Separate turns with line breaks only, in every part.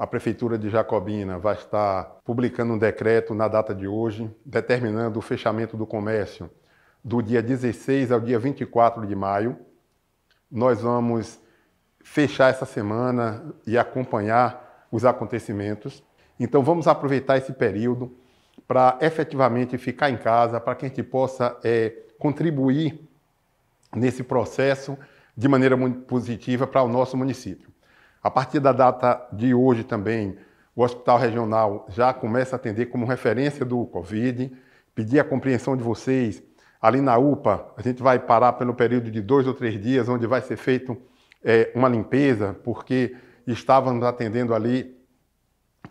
a Prefeitura de Jacobina vai estar publicando um decreto na data de hoje, determinando o fechamento do comércio do dia 16 ao dia 24 de maio. Nós vamos fechar essa semana e acompanhar os acontecimentos. Então, vamos aproveitar esse período para efetivamente ficar em casa, para que a gente possa é, contribuir nesse processo de maneira muito positiva para o nosso município. A partir da data de hoje também, o Hospital Regional já começa a atender como referência do Covid. Pedir a compreensão de vocês. Ali na UPA, a gente vai parar pelo período de dois ou três dias, onde vai ser feita é, uma limpeza, porque estávamos atendendo ali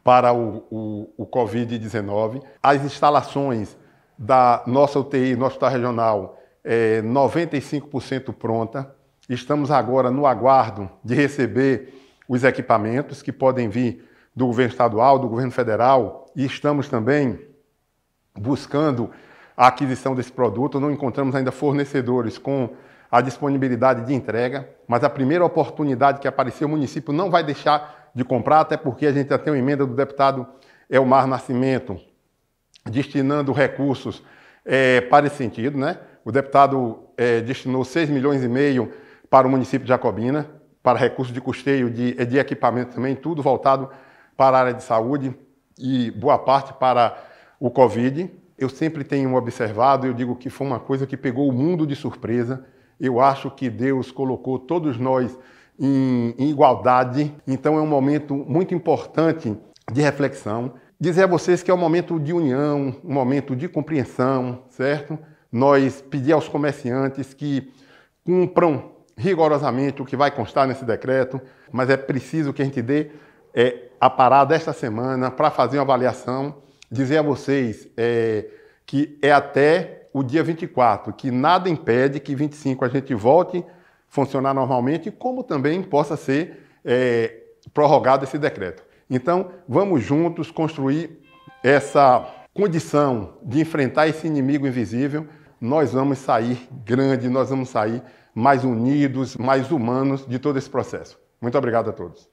para o, o, o Covid-19. As instalações da nossa UTI, nosso hospital regional, é 95% pronta. Estamos agora no aguardo de receber os equipamentos que podem vir do governo estadual, do governo federal, e estamos também buscando a aquisição desse produto. Não encontramos ainda fornecedores com a disponibilidade de entrega, mas a primeira oportunidade que aparecer, o município não vai deixar de comprar, até porque a gente já tem uma emenda do deputado Elmar Nascimento destinando recursos é, para esse sentido. Né? O deputado é, destinou 6 milhões e meio para o município de Jacobina, para recursos de custeio, de, eh, de equipamento também, tudo voltado para a área de saúde e boa parte para o Covid. Eu sempre tenho observado, eu digo que foi uma coisa que pegou o mundo de surpresa. Eu acho que Deus colocou todos nós em, em igualdade, então é um momento muito importante de reflexão. Dizer a vocês que é um momento de união, um momento de compreensão, certo? Nós pedir aos comerciantes que cumpram rigorosamente o que vai constar nesse decreto, mas é preciso que a gente dê é, a parada esta semana para fazer uma avaliação, dizer a vocês é, que é até o dia 24, que nada impede que 25 a gente volte a funcionar normalmente, como também possa ser é, prorrogado esse decreto. Então, vamos juntos construir essa condição de enfrentar esse inimigo invisível. Nós vamos sair grande, nós vamos sair mais unidos, mais humanos de todo esse processo. Muito obrigado a todos.